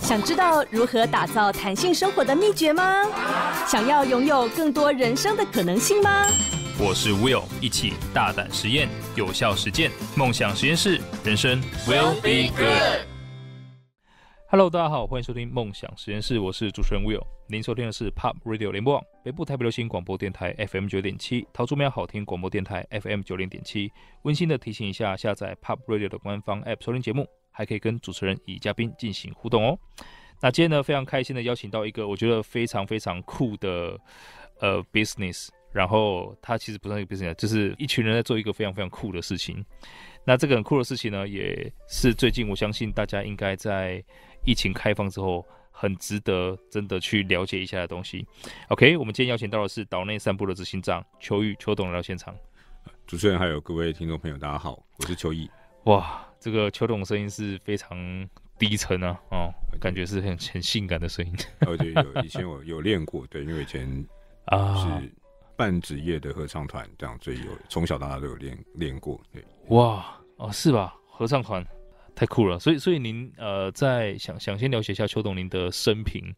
想知道如何打造弹性生活的秘诀吗？想要拥有更多人生的可能性吗？我是 Will，一起大胆实验，有效实践，梦想实验室，人生 Will be good。Hello，大家好，欢迎收听梦想实验室，我是主持人 Will。您收听的是 Pop Radio 联播网北部台北流行广播电台 FM 九点七，桃竹苗好听广播电台 FM 九零点七。温馨的提醒一下，下载 Pop Radio 的官方 App 收听节目。还可以跟主持人与嘉宾进行互动哦。那今天呢，非常开心的邀请到一个我觉得非常非常酷的呃 business，然后他其实不算一个 business，就是一群人在做一个非常非常酷的事情。那这个很酷的事情呢，也是最近我相信大家应该在疫情开放之后，很值得真的去了解一下的东西。OK，我们今天邀请到的是岛内散步的执行长邱玉邱董来到现场。主持人还有各位听众朋友，大家好，我是邱毅。哇。这个邱董声音是非常低沉啊，哦，感觉是很很性感的声音。且有以前我有练过，对，因为以前 啊是半职业的合唱团这样，最有从小到大都有练练过，对。哇，哦，是吧？合唱团太酷了。所以，所以您呃，在想想先了解一下邱董您的生平，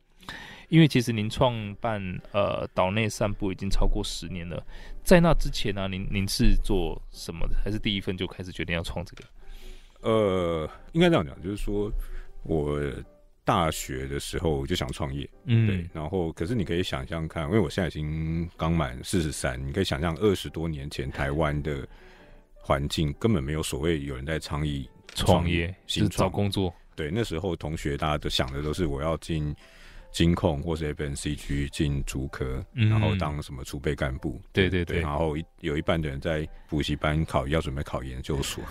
因为其实您创办呃岛内散步已经超过十年了，在那之前呢，您您是做什么的？还是第一份就开始决定要创这个？呃，应该这样讲，就是说，我大学的时候就想创业，嗯，对，然后可是你可以想象看，因为我现在已经刚满四十三，你可以想象二十多年前台湾的环境根本没有所谓有人在倡议创业，新创工作，对，那时候同学大家都想的都是我要进。金控或是 FNC 区进主科，然后当什么储备干部，对对对，然后有一半的人在补习班考要准备考研究所，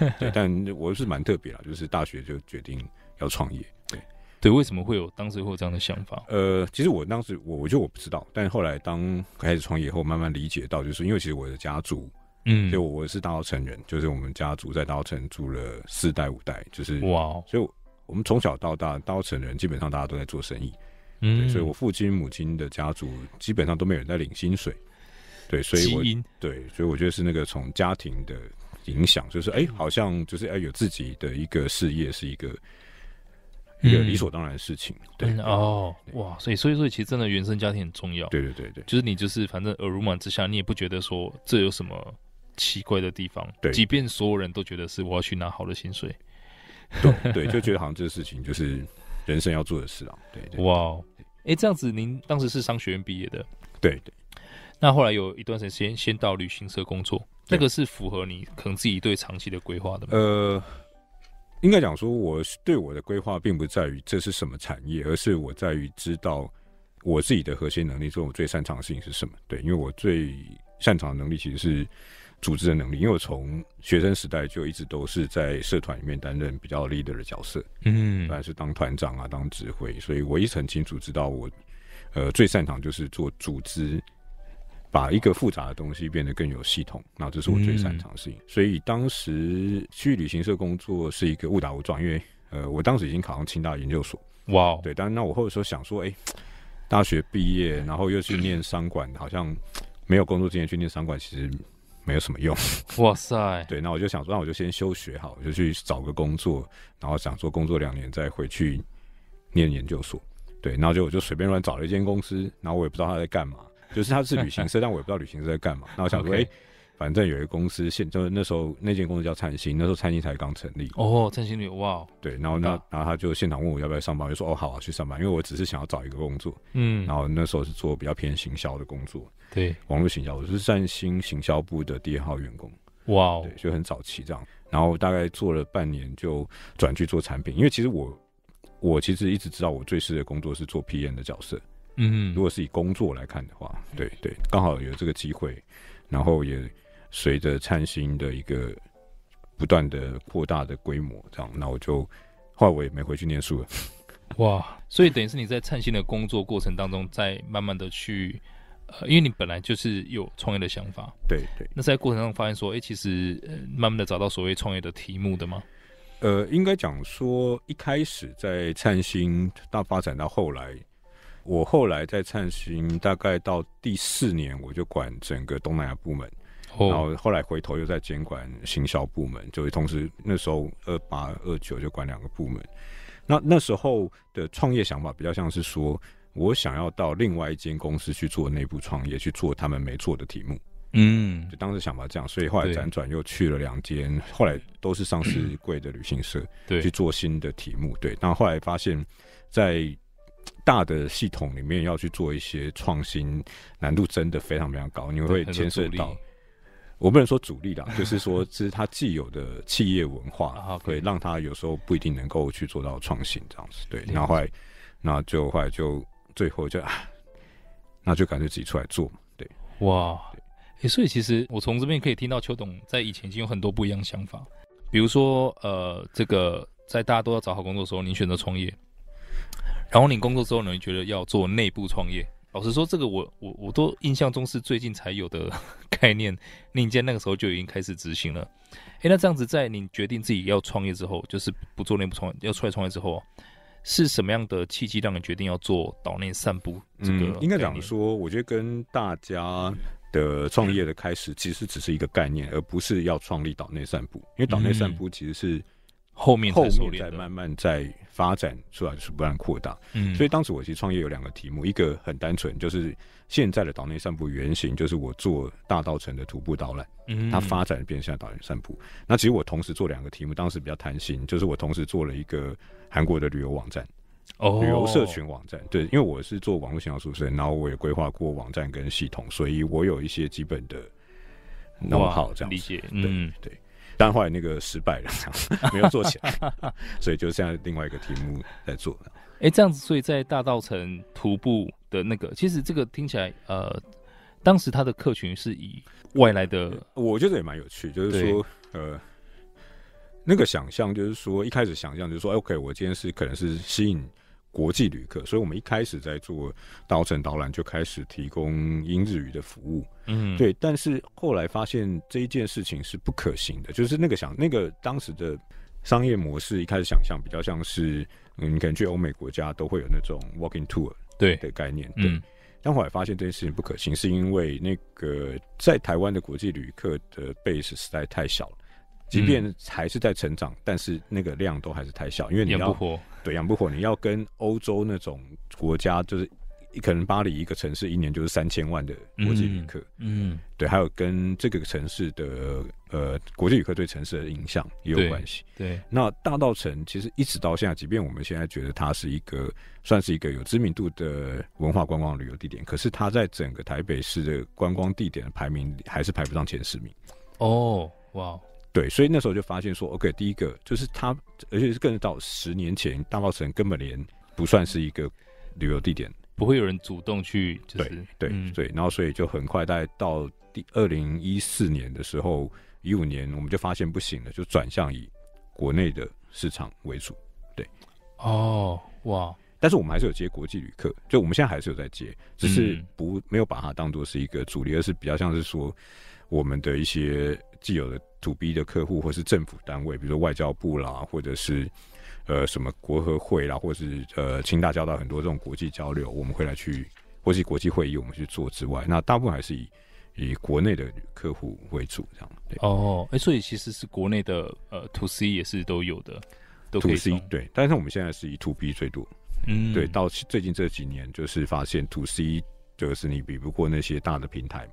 对，但我是蛮特别啦，就是大学就决定要创业，对对，为什么会有当时会有这样的想法？呃，其实我当时我我觉得我不知道，但是后来当开始创业以后，慢慢理解到，就是因为其实我的家族，嗯，就我是大稻城人，就是我们家族在大稻城住了四代五代，就是哇，所以。我们从小到大到成人，基本上大家都在做生意，嗯，所以我父亲母亲的家族基本上都没有人在领薪水，对，所以我对，所以我觉得是那个从家庭的影响，就是哎，好像就是哎，有自己的一个事业是一个一个理所当然的事情，对哦，哇，所以所以说，其实真的原生家庭很重要，对对对对，就是你就是反正耳濡目染之下，你也不觉得说这有什么奇怪的地方，对，即便所有人都觉得是我要去拿好的薪水。对对，就觉得好像这个事情就是人生要做的事啊。对，哇，哎，这样子，您当时是商学院毕业的，对对。那后来有一段时间，先到旅行社工作，那个是符合你可能自己对长期的规划的吗？呃，应该讲说，我对我的规划并不在于这是什么产业，而是我在于知道我自己的核心能力做我最擅长的事情是什么。对，因为我最擅长的能力其实是。组织的能力，因为我从学生时代就一直都是在社团里面担任比较 leader 的角色，嗯，管是当团长啊，当指挥，所以我一直很清楚知道我，呃，最擅长就是做组织，把一个复杂的东西变得更有系统，那这是我最擅长的事情。所以当时去旅行社工作是一个误打误撞，因为呃，我当时已经考上清大研究所，哇，对，但那我或者说想说，哎，大学毕业然后又去念商管，好像没有工作经验去念商管，其实。没有什么用，哇塞！对，那我就想说，那我就先休学，好，我就去找个工作，然后想说工作两年再回去念研究所。对，然后就我就随便乱找了一间公司，然后我也不知道他在干嘛，就是他是旅行社，但我也不知道旅行社在干嘛。那我想说，哎。反正有一个公司，现就是那时候那间公司叫灿星，那时候灿星才刚成立。哦，灿星女，哇！对，然后那然后他就现场问我要不要上班，我就说哦好啊，去上班，因为我只是想要找一个工作。嗯。然后那时候是做比较偏行销的工作。对。网络行销，我是灿星行销部的第一号员工。哇哦。对，就很早期这样。然后大概做了半年，就转去做产品，因为其实我我其实一直知道我最适的工作是做 p N 的角色。嗯。如果是以工作来看的话，对对，刚好有这个机会，然后也。随着灿星的一个不断的扩大的规模，这样，那我就后来我也没回去念书了。哇！所以等于是你在灿星的工作过程当中，在慢慢的去，呃，因为你本来就是有创业的想法，对对。那在过程中发现说，哎，其实呃、慢慢的找到所谓创业的题目的吗？呃，应该讲说，一开始在灿星大发展到后来，我后来在灿星大概到第四年，我就管整个东南亚部门。然后后来回头又在监管行销部门，就同时那时候二八二九就管两个部门。那那时候的创业想法比较像是说，我想要到另外一间公司去做内部创业，去做他们没做的题目。嗯，就当时想法这样，所以后来辗转又去了两间，后来都是上市贵的旅行社，对，去做新的题目。对，但后来发现，在大的系统里面要去做一些创新，难度真的非常非常高，你会牵涉到。我不能说主力啦，就是说，这是他既有的企业文化，会让他有时候不一定能够去做到创新这样子。对，然后后来，那就后来就最后就，那就感觉自己出来做，对，哇，哎，所以其实我从这边可以听到邱董在以前已经有很多不一样的想法，比如说，呃，这个在大家都要找好工作的时候，你选择创业，然后你工作之后呢，你觉得要做内部创业。老实说，这个我我我都印象中是最近才有的 概念。宁坚那个时候就已经开始执行了。哎，那这样子，在你决定自己要创业之后，就是不做内部创，要出来创业之后，是什么样的契机让你决定要做岛内散这嗯，应该讲说，我觉得跟大家的创业的开始其实只是一个概念，而不是要创立岛内散步。因为岛内散步其实是。后面后面再慢慢再发展出来，是不断扩大。嗯，所以当时我其实创业有两个题目，一个很单纯，就是现在的岛内散步原型，就是我做大道城的徒步导览，嗯，它发展变成岛内散步。那其实我同时做两个题目，当时比较贪心，就是我同时做了一个韩国的旅游网站，哦，旅游社群网站，对，因为我是做网络营销出身，然后我也规划过网站跟系统，所以我有一些基本的弄好这样子，嗯，对。但后来那个失败了，这样没有做起来，所以就现在另外一个题目在做。哎，这样子，所以在大道城徒步的那个，其实这个听起来，呃，当时他的客群是以外来的，我觉得也蛮有趣，就是说，呃，那个想象就是说，一开始想象就是说，OK，我今天是可能是吸引。国际旅客，所以我们一开始在做刀城导览就开始提供英日语的服务，嗯，对。但是后来发现这一件事情是不可行的，就是那个想那个当时的商业模式一开始想象比较像是，你可能去欧美国家都会有那种 walking tour 对的概念，对。但后来发现这件事情不可行，是因为那个在台湾的国际旅客的 base 实在太小了。即便还是在成长，但是那个量都还是太小，因为你要对养不活。你要跟欧洲那种国家，就是可能巴黎一个城市一年就是三千万的国际旅客，嗯，对，还有跟这个城市的呃国际旅客对城市的影响也有关系。对，那大道城其实一直到现在，即便我们现在觉得它是一个算是一个有知名度的文化观光旅游地点，可是它在整个台北市的观光地点的排名还是排不上前十名。哦，哇。对，所以那时候就发现说，OK，第一个就是他，而且是更到十年前，大堡城根本连不算是一个旅游地点，不会有人主动去。就对对对，然后所以就很快在到第二零一四年的时候，一五年我们就发现不行了，就转向以国内的市场为主。对，哦哇，但是我们还是有接国际旅客，就我们现在还是有在接，只是不没有把它当做是一个主力，而是比较像是说我们的一些既有的。to B 的客户或是政府单位，比如说外交部啦，或者是呃什么国合会啦，或是呃清大交道很多这种国际交流，我们会来去或是国际会议我们去做之外，那大部分还是以以国内的客户为主这样。对哦，哎，所以其实是国内的呃 to C 也是都有的，to 都 C 对，但是我们现在是以 to B 最多。嗯，对，到最近这几年就是发现 to C 就是你比不过那些大的平台嘛，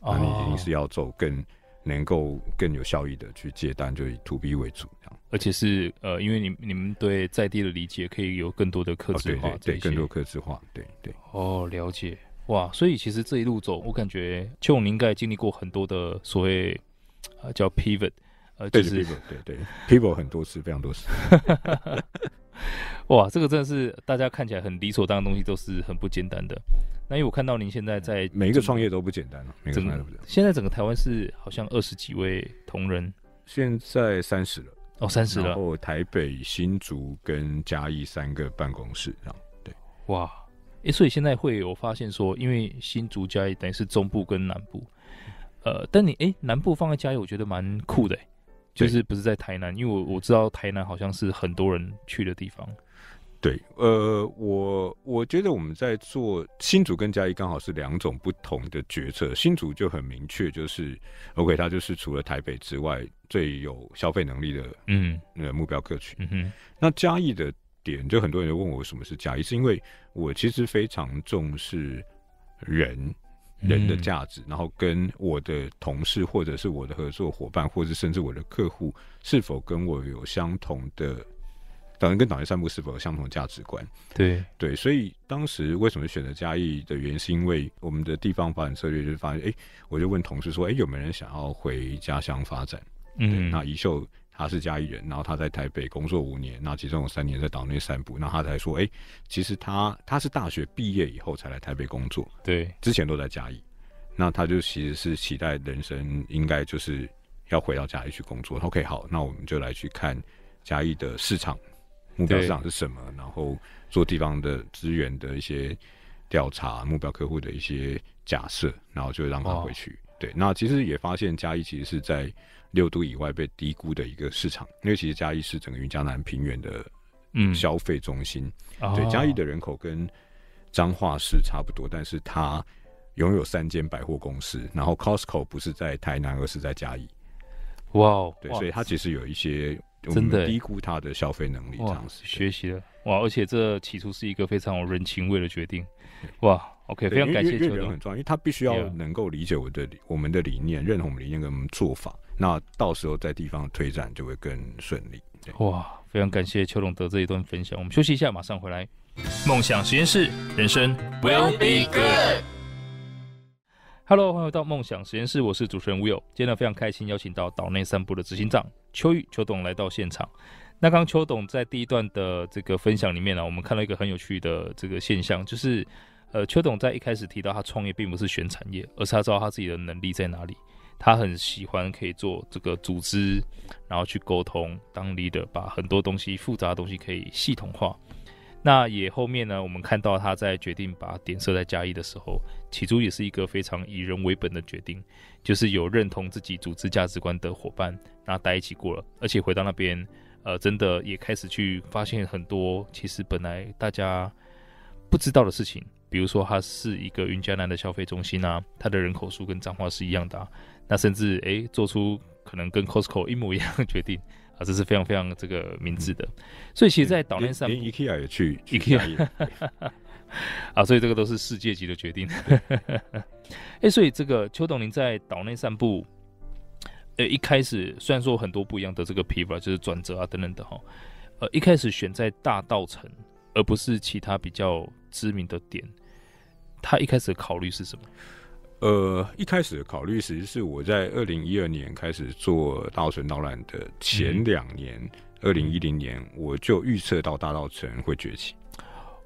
那你一定是要走更。能够更有效益的去接单，就以 to B 为主这样，而且是呃，因为你你们对在地的理解，可以有更多的客制化，对对，更多客制化，对对。哦，了解哇，所以其实这一路走，我感觉邱总，你应该经历过很多的所谓啊叫 pivot。对是，对对，people 很多次，非常多次。哇，这个真的是大家看起来很理所当然的东西，都是很不简单的。那因为我看到您现在在每一个创业都不简单了，每个创业都不简单。现在整个台湾是好像二十几位同仁，现在三十了哦，三十了。然后台北、新竹跟嘉义三个办公室，这样对。哇，哎，所以现在会有发现说，因为新竹、嘉义等于是中部跟南部，呃，但你哎南部放在嘉义，我觉得蛮酷的。就是不是在台南？因为我我知道台南好像是很多人去的地方。对，呃，我我觉得我们在做新竹跟嘉义，刚好是两种不同的决策。新竹就很明确，就是 OK，它就是除了台北之外最有消费能力的，嗯，呃，目标客群。嗯哼，那嘉义的点，就很多人问我什么是嘉义，是因为我其实非常重视人。人的价值，然后跟我的同事或者是我的合作伙伴，或者甚至我的客户，是否跟我有相同的，党员跟党员散步是否有相同的价值观？对对，所以当时为什么选择嘉义的原因，是因为我们的地方发展策略就是发现，哎，我就问同事说，哎，有没有人想要回家乡发展？嗯，那一秀。他是嘉义人，然后他在台北工作五年，那其中有三年在岛内散步。那他才说：“哎，其实他他是大学毕业以后才来台北工作，对，之前都在嘉义。那他就其实是期待人生应该就是要回到嘉义去工作。OK，好，那我们就来去看嘉义的市场目标市场是什么，然后做地方的资源的一些调查，目标客户的一些假设，然后就让他回去。”对，那其实也发现嘉义其实是在六都以外被低估的一个市场，因为其实嘉义是整个云嘉南平原的嗯消费中心。对，嘉义的人口跟彰化是差不多，但是它拥有三间百货公司，然后 Costco 不是在台南，而是在嘉义。哇，对，所以它其实有一些真的低估它的消费能力，这样子。学习了哇，而且这起初是一个非常有人情味的决定，哇。OK，非常感谢邱董，因为他必须要能够理解我的我们的理念，认同我们的理念跟我们做法，那到时候在地方推展就会更顺利。哇，非常感谢邱董的这一段分享，我们休息一下，马上回来。梦想实验室，人生 Will Be Good。Hello，欢迎回到梦想实验室，我是主持人吴友，今天非常开心邀请到岛内散步的执行长邱玉邱董来到现场。那刚刚邱董在第一段的这个分享里面呢，我们看到一个很有趣的这个现象，就是。呃，邱董在一开始提到，他创业并不是选产业，而是他知道他自己的能力在哪里。他很喜欢可以做这个组织，然后去沟通，当 leader，把很多东西复杂的东西可以系统化。那也后面呢，我们看到他在决定把点设在嘉义的时候，起初也是一个非常以人为本的决定，就是有认同自己组织价值观的伙伴，那待一起过了。而且回到那边，呃，真的也开始去发现很多其实本来大家不知道的事情。比如说，它是一个云嘉南的消费中心啊，它的人口数跟彰化是一样的，啊，那甚至诶做出可能跟 Costco 一模一样的决定 啊，这是非常非常这个明智的。所以其实，在岛内散步，连 IKEA 也去 IKEA，啊，所以这个都是世界级的决定。哎，所以这个邱董您在岛内散步，呃，一开始虽然说很多不一样的这个 p i v 就是转折啊等等的哈，呃，一开始选在大道城而不是其他比较知名的点。他一开始的考虑是什么？呃，一开始的考虑其实是我在二零一二年开始做稻城导览的前两年，二零一零年我就预测到大稻城会崛起。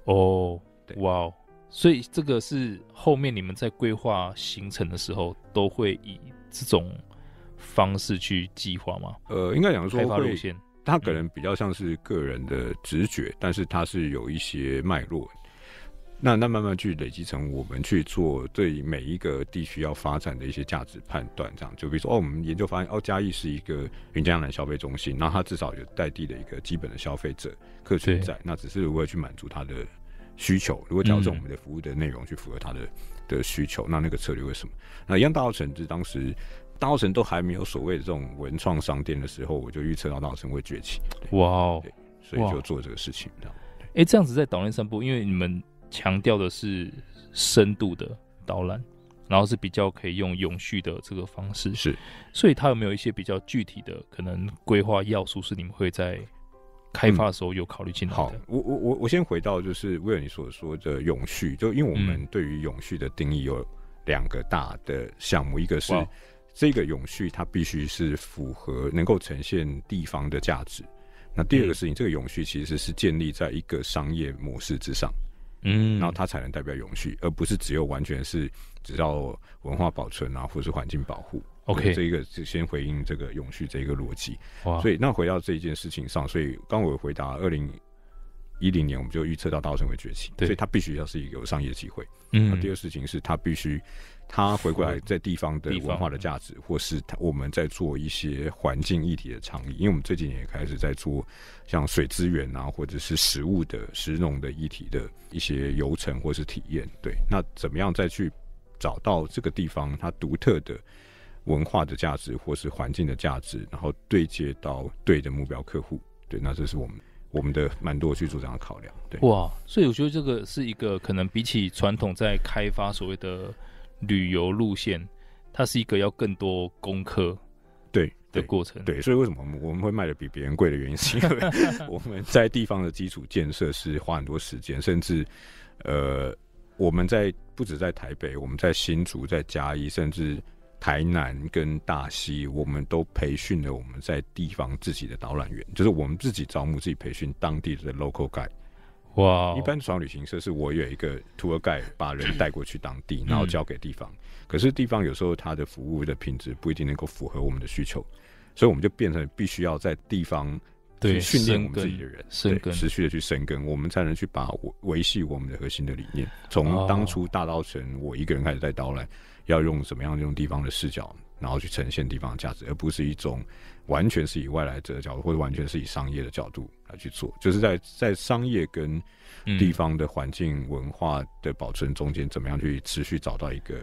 哦，哇！哦，所以这个是后面你们在规划行程的时候都会以这种方式去计划吗？呃，应该讲说，路线他可能比较像是个人的直觉，但是它是有一些脉络。那那慢慢去累积成我们去做对每一个地区要发展的一些价值判断，这样就比如说哦，我们研究发现哦，嘉义是一个云江南消费中心，那它至少有在地的一个基本的消费者客群在，那只是如何去满足它的需求，如果调整我们的服务的内容去符合它的的需求，那那个策略为什么？那一样大澳城是当时大澳城都还没有所谓的这种文创商店的时候，我就预测到大澳城会崛起，哇，哦，所以就做这个事情这样。哎，这样子在岛内散步，因为你们。强调的是深度的导览，然后是比较可以用永续的这个方式是，所以它有没有一些比较具体的可能规划要素是你们会在开发的时候有考虑进来的？我我我我先回到就是威尔你所说的永续，就因为我们对于永续的定义有两个大的项目，一个是这个永续它必须是符合能够呈现地方的价值，那第二个事情这个永续其实是建立在一个商业模式之上。嗯，然后它才能代表永续，而不是只有完全是只要文化保存啊，或是环境保护。OK，这一个就先回应这个永续这一个逻辑。所以那回到这一件事情上，所以刚我回答二零。一零年我们就预测到稻城会崛起，所以它必须要是一个商业机会。那第二个事情是，它必须它回过来在地方的文化的价值，或是我们在做一些环境议题的倡议。因为我们这几年也开始在做像水资源啊，或者是食物的、食农的议题的一些游程或是体验。对，那怎么样再去找到这个地方它独特的文化的价值或是环境的价值，然后对接到对的目标客户？对，那这是我们。我们的蛮多去做这样的考量，对哇，所以我觉得这个是一个可能比起传统在开发所谓的旅游路线，它是一个要更多功课，对的过程，对，所以为什么我们会卖的比别人贵的原因是，因 我们在地方的基础建设是花很多时间，甚至呃，我们在不止在台北，我们在新竹，在嘉义，甚至。台南跟大溪，我们都培训了我们在地方自己的导览员，就是我们自己招募、自己培训当地的 local guide。哇！一般传统旅行社是我有一个 tour guide 把人带过去当地，然后交给地方。可是地方有时候他的服务的品质不一定能够符合我们的需求，所以我们就变成必须要在地方去训练我们自己的人，对持续的去深耕，我们才能去把维维系我们的核心的理念。从当初大稻城我一个人开始在导览。要用什么样用地方的视角，然后去呈现地方的价值，而不是一种完全是以外来者的角度，或者完全是以商业的角度来去做，就是在在商业跟地方的环境文化的保存中间，怎么样去持续找到一个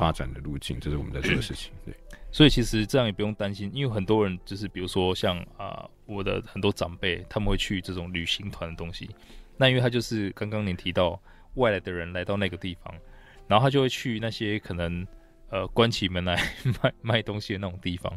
发展的路径，这是我们在做的事情。对，所以其实这样也不用担心，因为很多人就是比如说像啊，我的很多长辈他们会去这种旅行团的东西，那因为他就是刚刚您提到外来的人来到那个地方。然后他就会去那些可能，呃，关起门来卖卖东西的那种地方。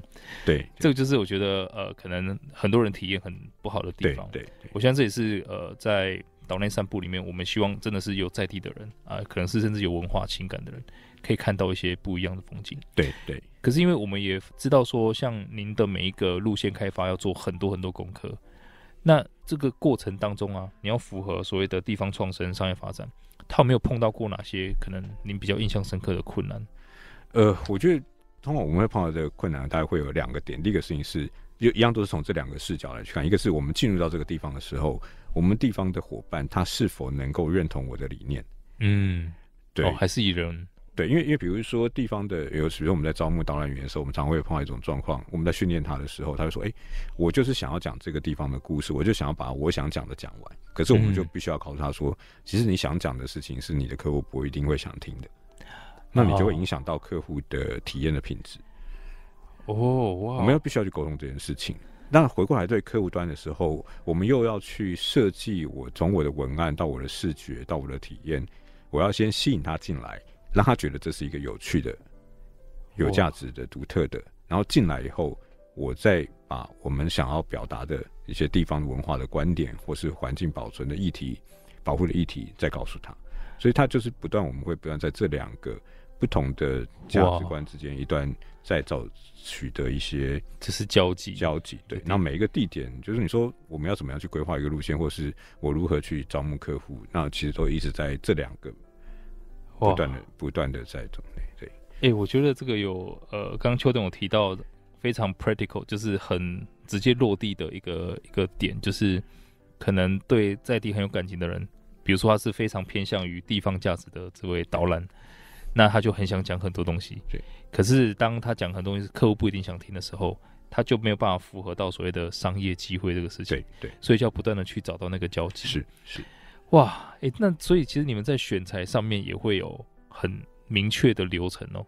对，这个就是我觉得呃，可能很多人体验很不好的地方。对，对我相信这也是呃，在岛内散步里面，我们希望真的是有在地的人啊，可能是甚至有文化情感的人，可以看到一些不一样的风景。对对。可是因为我们也知道说，像您的每一个路线开发要做很多很多功课，那这个过程当中啊，你要符合所谓的地方创生、商业发展。他有没有碰到过哪些可能您比较印象深刻的困难？呃，我觉得，通常我们会碰到的困难，大概会有两个点。第一个事情是，就一样都是从这两个视角来看，一个是我们进入到这个地方的时候，我们地方的伙伴他是否能够认同我的理念？嗯，对，还是以人。对，因为因为比如说地方的有，比如我们在招募导览员的时候，我们常会碰到一种状况：我们在训练他的时候，他说：“哎，我就是想要讲这个地方的故事，我就想要把我想讲的讲完。”可是我们就必须要告诉他说：“其实你想讲的事情是你的客户不一定会想听的，那你就会影响到客户的体验的品质。”哦，哇！我们要必须要去沟通这件事情。那回过来对客户端的时候，我们又要去设计我从我的文案到我的视觉到我的体验，我要先吸引他进来。让他觉得这是一个有趣的、有价值的、独特的。然后进来以后，我再把我们想要表达的一些地方文化的观点，或是环境保存的议题、保护的议题，再告诉他。所以，他就是不断，我们会不断在这两个不同的价值观之间，一段再找取得一些这是交集，交集对。那每一个地点，就是你说我们要怎么样去规划一个路线，或是我如何去招募客户，那其实都一直在这两个。不断的、不断的在种类。对，哎，我觉得这个有，呃，刚刚邱总有提到，非常 practical，就是很直接落地的一个一个点，就是可能对在地很有感情的人，比如说他是非常偏向于地方价值的这位导览，那他就很想讲很多东西。对。可是当他讲很多东西，客户不一定想听的时候，他就没有办法符合到所谓的商业机会这个事情。对对，所以就要不断的去找到那个交集。是是。哇，哎，那所以其实你们在选材上面也会有很明确的流程哦。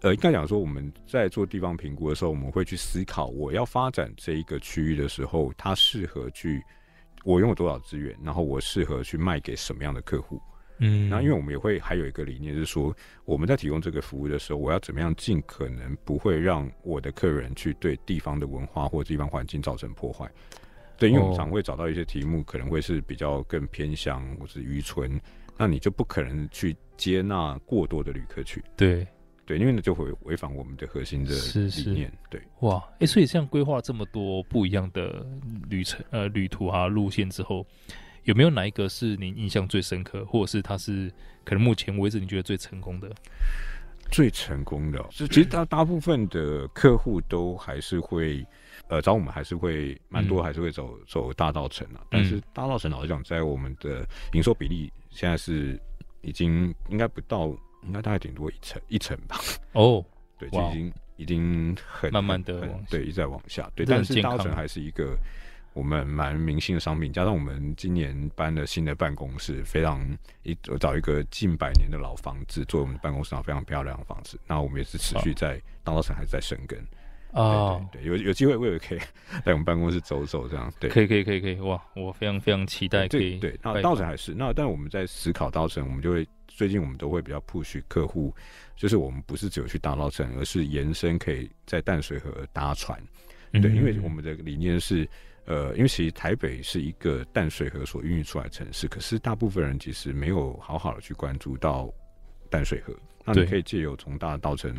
呃，应该讲说我们在做地方评估的时候，我们会去思考，我要发展这一个区域的时候，它适合去我拥有多少资源，然后我适合去卖给什么样的客户。嗯，那因为我们也会还有一个理念是说，我们在提供这个服务的时候，我要怎么样尽可能不会让我的客人去对地方的文化或地方环境造成破坏。对，因为我们常会找到一些题目，可能会是比较更偏向或是愚蠢，那你就不可能去接纳过多的旅客去。对，对，因为那就会违反我们的核心的理念。对，哇，哎，所以像规划这么多不一样的旅程、呃，旅途啊、路线之后，有没有哪一个是您印象最深刻，或者是它是可能目前为止你觉得最成功的？最成功的，其实大大部分的客户都还是会，呃，找我们还是会蛮多，还是会走走大道城啊。但是大道城老实讲，在我们的营收比例现在是已经应该不到，应该大概顶多一层一层吧。哦，对，已经已经很慢慢的对一直在往下，对，但是大道城还是一个。我们蛮明星的商品，加上我们今年搬了新的办公室，非常一找一个近百年的老房子做我们办公室，非常漂亮的房子。那我们也是持续在稻城还在生根哦，对，有有机会我也可以在我们办公室走走，这样对，可以，可以，可以，可以哇，我非常非常期待，对对，那稻城还是那，但我们在思考稻城，我们就会最近我们都会比较 push 客户，就是我们不是只有去大稻城，而是延伸可以在淡水河搭船，对，因为我们的理念是。呃，因为其实台北是一个淡水河所孕育出来的城市，可是大部分人其实没有好好的去关注到淡水河。那你可以借由从大稻城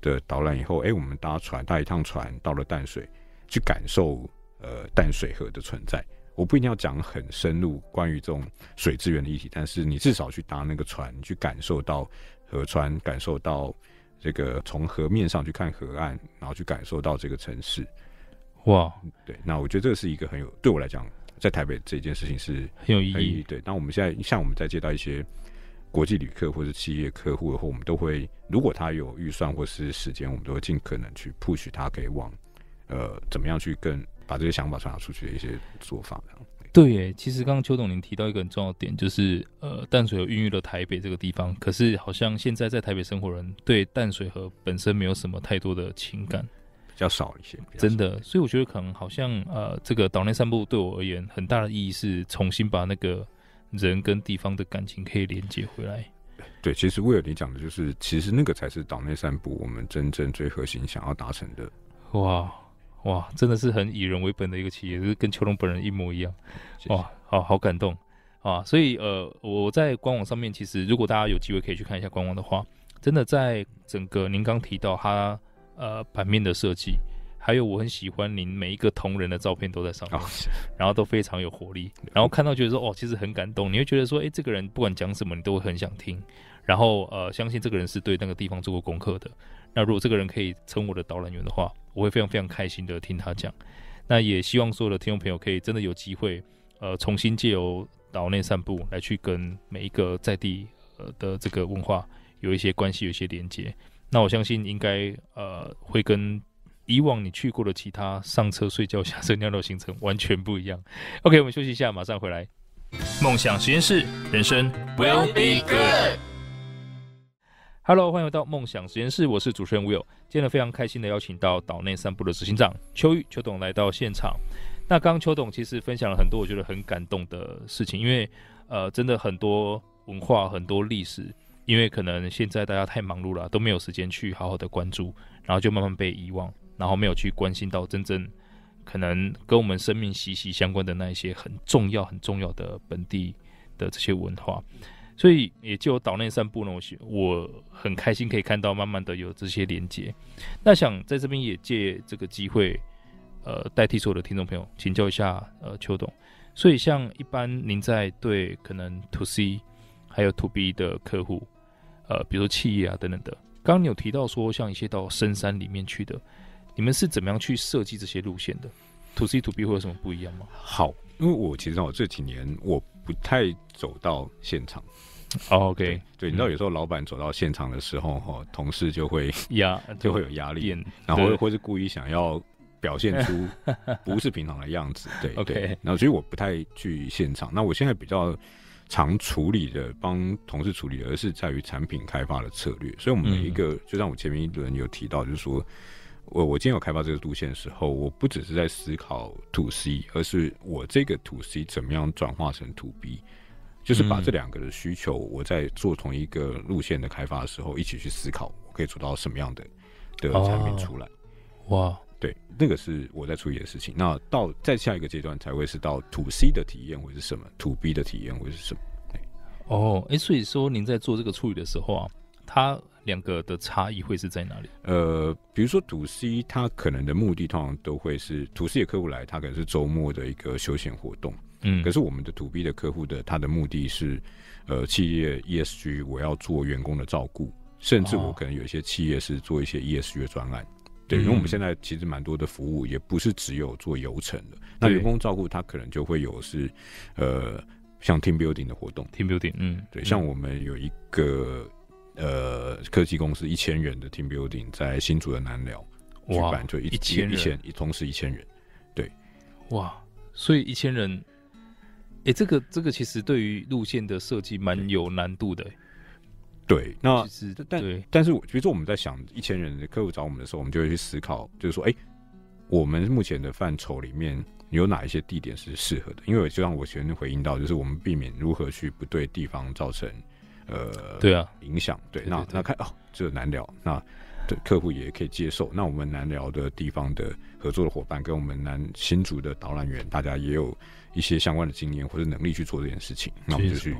的导览以后，哎，我们搭船搭一趟船到了淡水，去感受呃淡水河的存在。我不一定要讲很深入关于这种水资源的议题，但是你至少去搭那个船，去感受到河川，感受到这个从河面上去看河岸，然后去感受到这个城市。哇，对，那我觉得这个是一个很有，对我来讲，在台北这件事情是很有意义。对，那我们现在像我们在接到一些国际旅客或者企业客户的话，我们都会如果他有预算或是时间，我们都会尽可能去 push 他可以往呃怎么样去更把这些想法传达出去的一些做法。对，耶，其实刚刚邱董您提到一个很重要的点，就是呃淡水有孕育了台北这个地方，可是好像现在在台北生活人对淡水河本身没有什么太多的情感。较少一些，真的，所以我觉得可能好像呃，这个岛内散步对我而言很大的意义是重新把那个人跟地方的感情可以连接回来。对，其实威尔尼讲的就是，其实那个才是岛内散步我们真正最核心想要达成的。哇哇，真的是很以人为本的一个企业，是跟邱龙本人一模一样。哇好好感动啊！所以呃，我在官网上面，其实如果大家有机会可以去看一下官网的话，真的在整个您刚提到他。呃，版面的设计，还有我很喜欢您每一个同仁的照片都在上面，然后都非常有活力，然后看到觉得说哦，其实很感动，你会觉得说，哎，这个人不管讲什么，你都会很想听，然后呃，相信这个人是对那个地方做过功课的，那如果这个人可以称我的导览员的话，我会非常非常开心的听他讲，那也希望所有的听众朋友可以真的有机会，呃，重新借由岛内散步来去跟每一个在地呃的这个文化有一些关系，有一些连接。那我相信应该呃会跟以往你去过的其他上车睡觉 下车尿尿行程完全不一样。OK，我们休息一下，马上回来。梦想实验室，人生 Will Be Good。Hello，欢迎回到梦想实验室，我是主持人吴友。今天非常开心的邀请到岛内散步的执行长邱玉邱董来到现场。那刚邱董其实分享了很多我觉得很感动的事情，因为呃真的很多文化，很多历史。因为可能现在大家太忙碌了，都没有时间去好好的关注，然后就慢慢被遗忘，然后没有去关心到真正可能跟我们生命息息相关的那一些很重要、很重要的本地的这些文化，所以也就岛内散步呢，我我很开心可以看到慢慢的有这些连接。那想在这边也借这个机会，呃，代替所有的听众朋友请教一下呃邱董，所以像一般您在对可能 to C 还有 to B 的客户。呃，比如说企业啊等等的，刚刚你有提到说像一些到深山里面去的，你们是怎么样去设计这些路线的？To C To B 会有什么不一样吗？好，因为我其实我这几年我不太走到现场。OK，对，你知道有时候老板走到现场的时候，哈，同事就会 压，就会有压力，然后或是故意想要表现出 不是平常的样子。对，OK，然后所以我不太去现场。那我现在比较。常处理的，帮同事处理，而是在于产品开发的策略。所以，我们每一个，就像我前面一轮有提到，就是说我我今天有开发这个路线的时候，我不只是在思考 To C，而是我这个 To C 怎么样转化成 To B，就是把这两个的需求，我在做同一个路线的开发的时候，一起去思考，我可以做到什么样的的产品出来。哇！对，那个是我在处理的事情。那到在下一个阶段才会是到 To C 的体验会是什么，To B 的体验会是什么？哦，哎，所以说您在做这个处理的时候啊，它两个的差异会是在哪里？呃，比如说 To C，它可能的目的通常都会是 To C 的客户来，他可能是周末的一个休闲活动。嗯，可是我们的 To B 的客户的他的目的是，呃，企业 ESG 我要做员工的照顾，甚至我可能有些企业是做一些 ESG 的专案。对，因为我们现在其实蛮多的服务也不是只有做流程的，那员工照顾他可能就会有是，呃，像 team building 的活动，team building，嗯，对，像我们有一个呃科技公司一千人的 team building 在新竹的南寮，办，就一千一千同时一千人，对，哇，所以一千人，哎，这个这个其实对于路线的设计蛮有难度的。对，那但但是，我比如说，我们在想一千人的客户找我们的时候，我们就会去思考，就是说，哎，我们目前的范畴里面有哪一些地点是适合的？因为就像我前面回应到，就是我们避免如何去不对地方造成，呃，对啊影响。对，那那看哦，这难聊。那对客户也可以接受。那我们难聊的地方的合作的伙伴跟我们难新竹的导览员，大家也有一些相关的经验或者能力去做这件事情。那我们就去。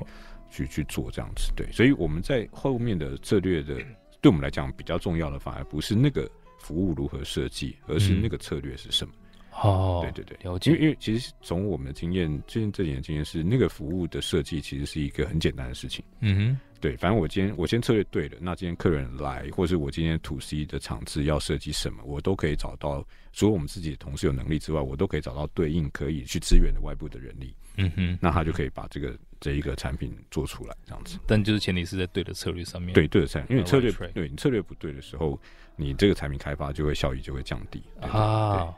去去做这样子，对，所以我们在后面的策略的，对我们来讲比较重要的，反而不是那个服务如何设计，而是那个策略是什么。哦，对对对，因为因为其实从我们的经验，最近这几年的经验是，那个服务的设计其实是一个很简单的事情。嗯哼，对，反正我今天我先策略对了，那今天客人来，或是我今天 to c 的场次要设计什么，我都可以找到，除了我们自己的同事有能力之外，我都可以找到对应可以去支援的外部的人力。嗯哼，那他就可以把这个。这一个产品做出来这样子，但就是前提是在对的策略上面。对对的策，略，因为策略对，策略不对的时候，你这个产品开发就会效益就会降低啊。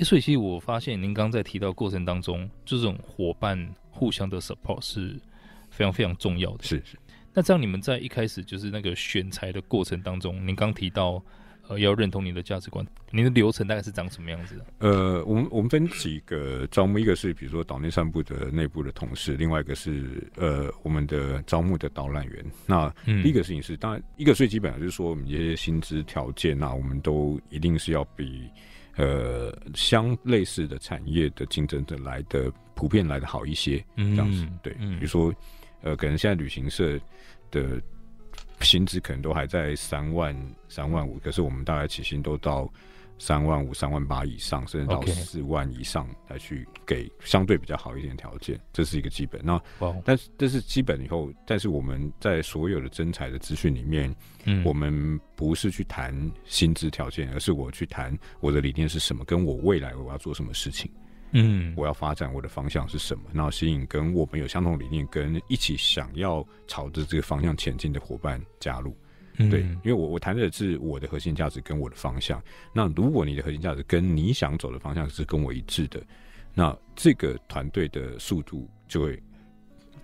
所以其实我发现，您刚在提到过程当中，这种伙伴互相的 support 是非常非常重要的。是是。那这样你们在一开始就是那个选材的过程当中，您刚提到。呃，要认同你的价值观，你的流程大概是长什么样子？呃，我们我们分几个招募，一个是比如说岛内散步的内部的同事，另外一个是呃我们的招募的导览员。那第一个事情是，当然一个最基本的就是说我们这些薪资条件啊，我们都一定是要比呃相类似的产业的竞争者来的普遍来的好一些，这样子。对，比如说呃，可能现在旅行社的。薪资可能都还在三万、三万五，可是我们大概起薪都到三万五、三万八以上，甚至到四万以上才去给相对比较好一点条件，这是一个基本。那，但是这是基本以后，但是我们在所有的征才的资讯里面，我们不是去谈薪资条件，而是我去谈我的理念是什么，跟我未来我要做什么事情。嗯，我要发展我的方向是什么，然后吸引跟我们有相同理念、跟一起想要朝着这个方向前进的伙伴加入。对，因为我我谈的是我的核心价值跟我的方向。那如果你的核心价值跟你想走的方向是跟我一致的，那这个团队的速度就会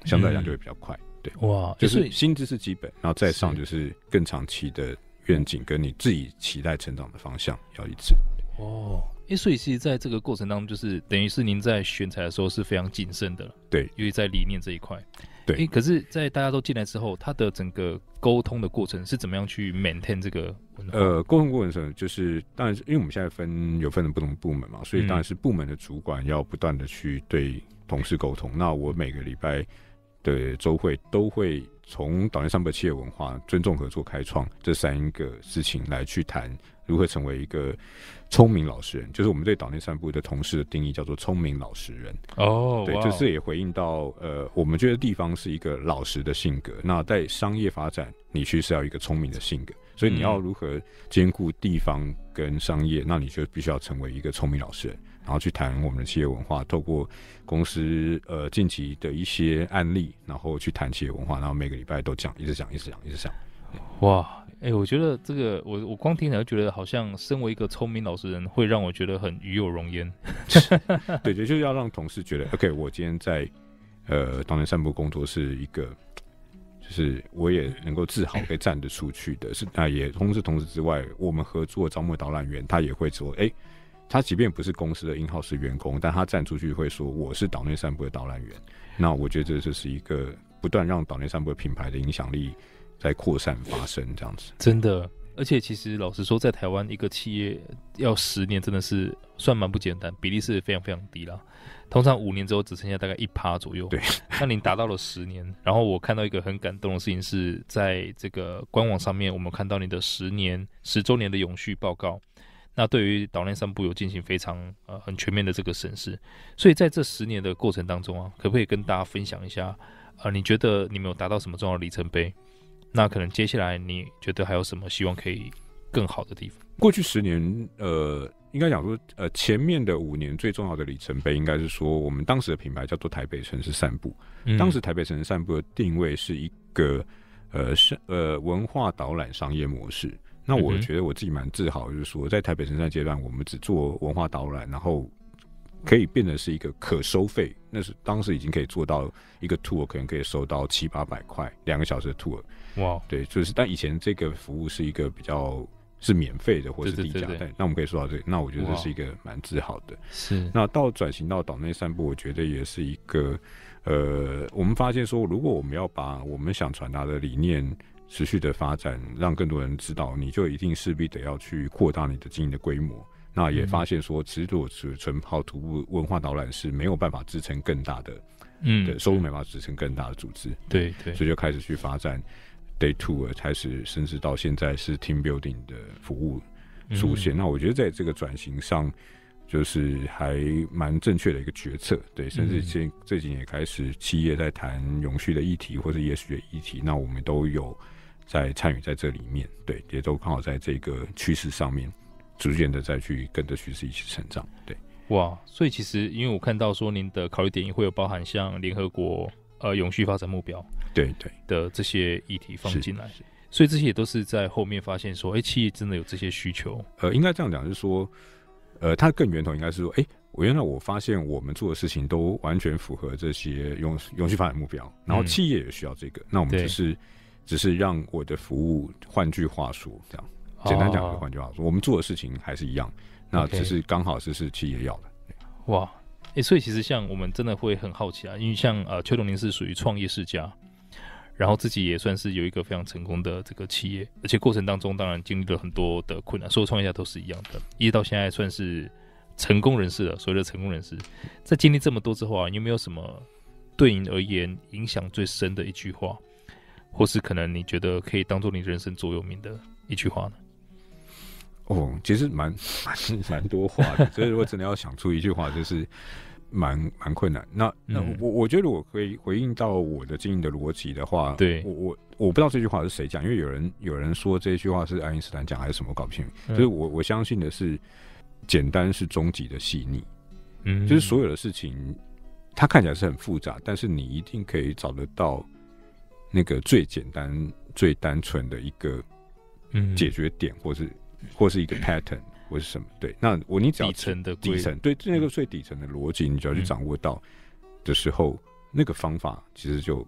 相对来讲就会比较快。对，哇，就是薪资是基本，然后再上就是更长期的愿景跟你自己期待成长的方向要一致。哦。哎，所以其实，在这个过程当中，就是等于是您在选材的时候是非常谨慎的对，因为在理念这一块。对，可是，在大家都进来之后，他的整个沟通的过程是怎么样去 maintain 这个？呃，沟通过程上就是，当然是因为我们现在分有分成不同的部门嘛，所以当然是部门的主管要不断的去对同事沟通。那我每个礼拜的周会都会。从岛内三的企业文化、尊重合作、开创这三个事情来去谈如何成为一个聪明老实人，就是我们对岛内三部的同事的定义叫做聪明老实人。哦，对，这是也回应到，呃，我们觉得地方是一个老实的性格，那在商业发展，你其实要一个聪明的性格，所以你要如何兼顾地方跟商业，那你就必须要成为一个聪明老实人。然后去谈我们的企业文化，透过公司呃晋级的一些案例，然后去谈企业文化。然后每个礼拜都讲，一直讲，一直讲，一直讲。哇，哎，我觉得这个我我光听起来觉得，好像身为一个聪明老实人，会让我觉得很与有容焉。对，就就是要让同事觉得，OK，我今天在呃当年散步工作是一个，就是我也能够自豪可以站得出去的，是啊。也同时，同时之外，我们合作招募导览员，他也会说，哎。他即便不是公司的，英号是员工，但他站出去会说我是岛内散步的导览员。那我觉得这是一个不断让岛内散步品牌的影响力在扩散、发生这样子。真的，而且其实老实说，在台湾一个企业要十年真的是算蛮不简单，比例是非常非常低了。通常五年之后只剩下大概一趴左右。对，那您达到了十年。然后我看到一个很感动的事情，是在这个官网上面，我们看到您的十年十周年的永续报告。那对于岛内三步有进行非常呃很全面的这个审视，所以在这十年的过程当中啊，可不可以跟大家分享一下？呃，你觉得你有达到什么重要的里程碑？那可能接下来你觉得还有什么希望可以更好的地方？过去十年，呃，应该讲说，呃，前面的五年最重要的里程碑应该是说，我们当时的品牌叫做台北城市散步，当时台北城市散步的定位是一个呃是呃文化导览商业模式。那我觉得我自己蛮自豪，就是说，在台北生山阶段，我们只做文化导览，然后可以变得是一个可收费，那是当时已经可以做到一个 tour，可能可以收到七八百块两个小时的 tour。哇，对，就是但以前这个服务是一个比较是免费的，或是低价但那我们可以说到这，那我觉得这是一个蛮自豪的。是，那到转型到岛内散步，我觉得也是一个呃，我们发现说，如果我们要把我们想传达的理念。持续的发展，让更多人知道，你就一定势必得要去扩大你的经营的规模。那也发现说，只做只纯靠徒步文化导览是没有办法支撑更大的，嗯，收入没法支撑更大的组织。对对，所以就开始去发展 day tour，开始甚至到现在是 team building 的服务出现。那我觉得在这个转型上，就是还蛮正确的一个决策。对，甚至现最近也开始企业在谈永续的议题，或者也许的议题，那我们都有。在参与在这里面，对也都刚好在这个趋势上面，逐渐的再去跟着趋势一起成长。对，哇，所以其实因为我看到说您的考虑点也会有包含像联合国呃永续发展目标，对对的这些议题放进来，所以这些也都是在后面发现说，哎，企业真的有这些需求。呃，应该这样讲，就是说，呃，它更源头应该是说，哎，我原来我发现我们做的事情都完全符合这些永永续发展目标，然后企业也需要这个，那我们就是。只是让我的服务换句话说，这样简单讲，换句话说，我们做的事情还是一样，那只是刚好是是企业要的。哇，哎，所以其实像我们真的会很好奇啊，因为像呃邱东林是属于创业世家，然后自己也算是有一个非常成功的这个企业，而且过程当中当然经历了很多的困难，所有创业家都是一样的，一直到现在算是成功人士了。所谓的成功人士在经历这么多之后啊，有没有什么对你而言影响最深的一句话？或是可能你觉得可以当做你人生座右铭的一句话呢？哦，其实蛮蛮 蛮多话的，所以我真的要想出一句话，就是蛮蛮困难。那那我我觉得，我可以回应到我的经营的逻辑的话，对，我我我不知道这句话是谁讲，因为有人有人说这句话是爱因斯坦讲还是什么搞不清。就是我我相信的是，简单是终极的细腻。嗯，就是所有的事情，它看起来是很复杂，但是你一定可以找得到。那个最简单、最单纯的一个解决点，或是或是一个 pattern 或是什么？对，那我你只要底层的底层，对那个最底层的逻辑，你只要去掌握到的时候，那个方法其实就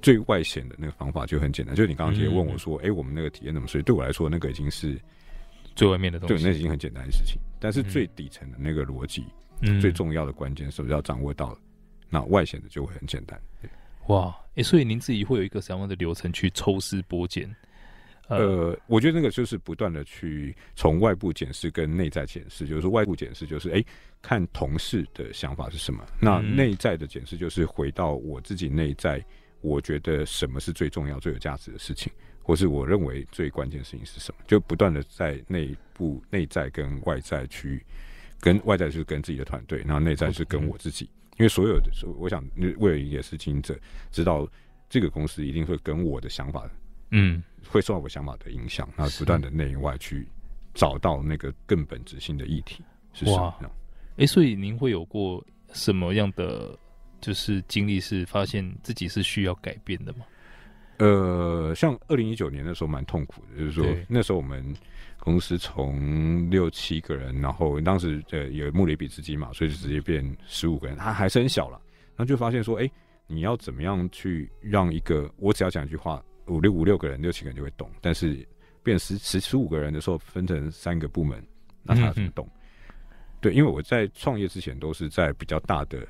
最外显的那个方法就很简单。就你刚刚直接问我说：“哎，我们那个体验怎么？”所以对我来说，那个已经是最外面的东西，对，那已经很简单的事情。但是最底层的那个逻辑，最重要的关键，是不是要掌握到？那外显的就会很简单。哇，欸，所以您自己会有一个什么样的流程去抽丝剥茧？呃，我觉得那个就是不断的去从外部检视跟内在检视，就是外部检视就是哎，看同事的想法是什么，那内在的检视就是回到我自己内在，我觉得什么是最重要、最有价值的事情，或是我认为最关键的事情是什么，就不断的在内部、内在跟外在去，跟外在是跟自己的团队，然后内在是跟我自己。因为所有的，我想，魏伟也是经营者，知道这个公司一定会跟我的想法，嗯，会受到我想法的影响，那不断的内外去找到那个更本质性的议题是什么？哎，所以您会有过什么样的就是经历，是发现自己是需要改变的吗？呃，像二零一九年那时候蛮痛苦的，就是说那时候我们公司从六七个人，然后当时呃有穆一比资金嘛，所以就直接变十五个人，他还是很小了，然后就发现说，哎，你要怎么样去让一个我只要讲一句话，五六五六个人六七个人就会懂，但是变十十十五个人的时候，分成三个部门，那他怎么懂？对，因为我在创业之前都是在比较大的。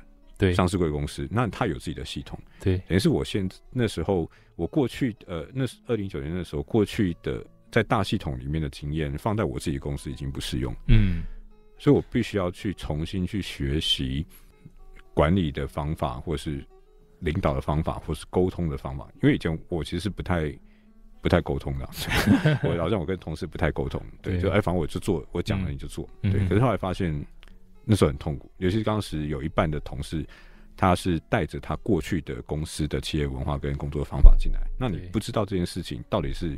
上市公司，那他有自己的系统。对，等于是我现那时候，我过去呃，那二零一九年那时候过去的，在大系统里面的经验，放在我自己公司已经不适用。嗯，所以我必须要去重新去学习管理的方法，或是领导的方法，或是沟通的方法。因为以前我其实不太不太沟通的，我好像我跟同事不太沟通，就哎，反正我就做，我讲了你就做。对，可是后来发现。那时候很痛苦，尤其是当时有一半的同事，他是带着他过去的公司的企业文化跟工作方法进来，那你不知道这件事情到底是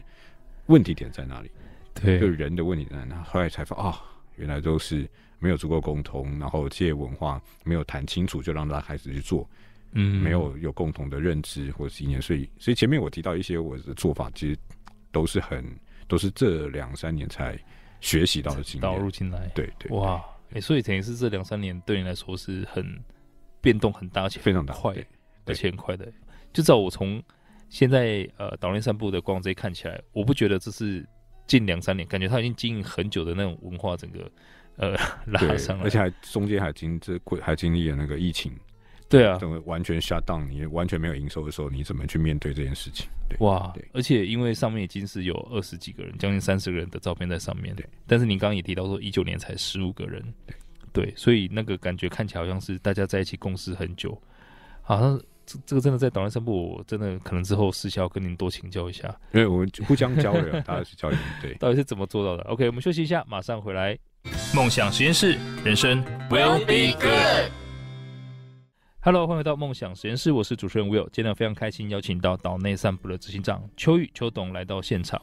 问题点在哪里。对，就是人的问题在哪？后来才发啊，原来都是没有足够沟通，然后企业文化没有谈清楚，就让他开始去做，嗯，没有有共同的认知或者一年。所以所以前面我提到一些我的做法，其实都是很都是这两三年才学习到的经验，导入进来，对对，哇。所以等于是这两三年对你来说是很变动很大，而且非常快，而且很快的。就照我从现在呃岛内散步的光这看起来，我不觉得这是近两三年，感觉他已经经营很久的那种文化，整个呃 拉上，而且还中间还经这还经历了那个疫情。对啊，完全下当，你完全没有营收的时候，你怎么去面对这件事情？对哇，而且因为上面已经是有二十几个人，将近三十个人的照片在上面。对，但是您刚刚也提到说，一九年才十五个人，对对，所以那个感觉看起来好像是大家在一起共事很久。好像这这个真的在岛内散步，我真的可能之后私下要跟您多请教一下。因为我们互相交流，大家去流，对。到底是怎么做到的？OK，我们休息一下，马上回来。梦想实验室，人生 will be good。Hello，欢迎回到梦想实验室，我是主持人 Will，今天非常开心邀请到岛内散步的执行长邱宇邱董来到现场。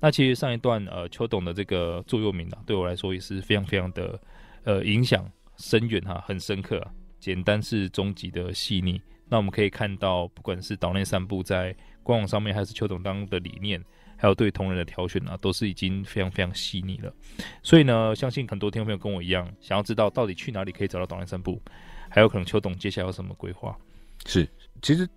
那其实上一段呃邱董的这个座右铭呢，对我来说也是非常非常的呃影响深远哈，很深刻。简单是终极的细腻。那我们可以看到，不管是岛内散步在官网上面，还是邱董当的理念，还有对同仁的挑选啊，都是已经非常非常细腻了。所以呢，相信很多听众朋友跟我一样，想要知道到底去哪里可以找到岛内散步。还有可能，邱董接下来有什么规划？是，其实。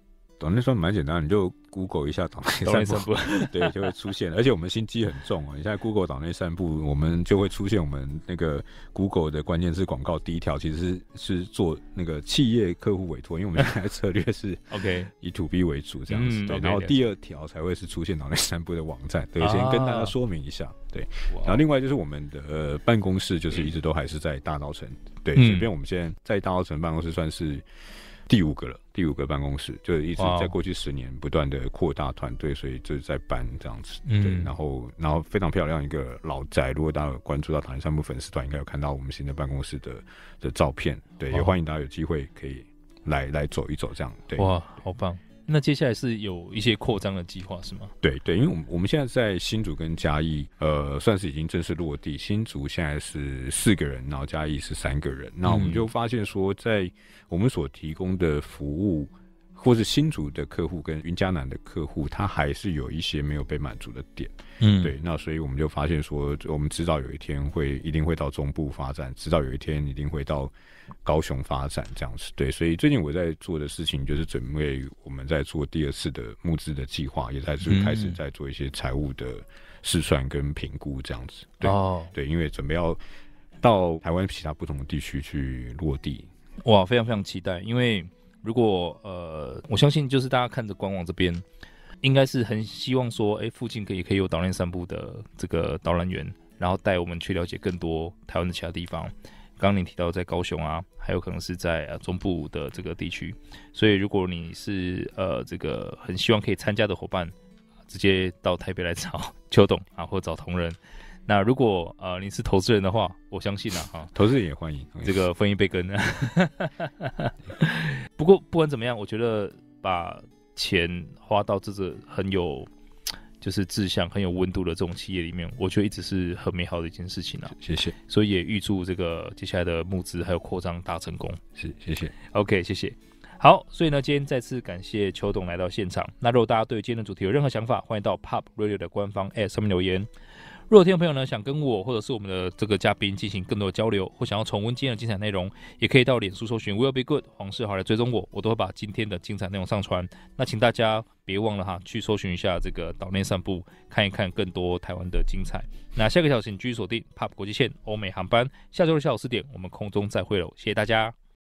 岛内算蛮简单你就 Google 一下岛内散步，对，就会出现。而且我们心机很重哦，你现在 Google 岛内散步，我们就会出现我们那个 Google 的关键字广告第一条，其实是是做那个企业客户委托，因为我们现在策略是 OK，以 To B 为主这样子，对。然后第二条才会是出现岛内散步的网站，对，先跟大家说明一下，对。然后另外就是我们的呃办公室，就是一直都还是在大稻城，对，随便我们现在在大稻城办公室算是。第五个了，第五个办公室就是一直在过去十年不断的扩大团队，所以就是在搬这样子。嗯，然后然后非常漂亮一个老宅，如果大家有关注到唐湾三部粉丝团，应该有看到我们新的办公室的的照片。对，也欢迎大家有机会可以来来走一走这样。对，哇，好棒。那接下来是有一些扩张的计划是吗？对对，因为我们我们现在在新竹跟嘉义，呃，算是已经正式落地。新竹现在是四个人，然后嘉义是三个人。那我们就发现说，在我们所提供的服务，或是新竹的客户跟云嘉南的客户，他还是有一些没有被满足的点。嗯，对。那所以我们就发现说，我们迟早有一天会一定会到中部发展，迟早有一天一定会到。高雄发展这样子，对，所以最近我在做的事情就是准备我们在做第二次的募资的计划，也在开始在做一些财务的试算跟评估这样子。哦，对，因为准备要到台湾其他不同的地区去落地。哇，非常非常期待，因为如果呃，我相信就是大家看着官网这边，应该是很希望说，哎，附近可以可以有导览散步的这个导览员，然后带我们去了解更多台湾的其他地方。刚你提到在高雄啊，还有可能是在啊、中部的这个地区，所以如果你是呃这个很希望可以参加的伙伴，直接到台北来找 邱董啊，或找同仁。那如果呃你是投资人的话，我相信啊，哈，投资人也欢迎这个分一杯羹。不过不管怎么样，我觉得把钱花到这个很有。就是志向很有温度的这种企业里面，我觉得一直是很美好的一件事情啊。谢谢，所以也预祝这个接下来的募资还有扩张大成功。是，谢谢。OK，谢谢。好，所以呢，今天再次感谢邱董来到现场。那如果大家对今天的主题有任何想法，欢迎到 Pop Radio 的官方上面留言。如果听众朋友呢想跟我或者是我们的这个嘉宾进行更多的交流，或想要重温今天的精彩内容，也可以到脸书搜寻 Will Be Good 黄世豪来追踪我，我都会把今天的精彩内容上传。那请大家别忘了哈，去搜寻一下这个岛内散步，看一看更多台湾的精彩。那下个小你继续锁定 Pop 国际线欧美航班，下周日下午四点我们空中再会喽，谢谢大家。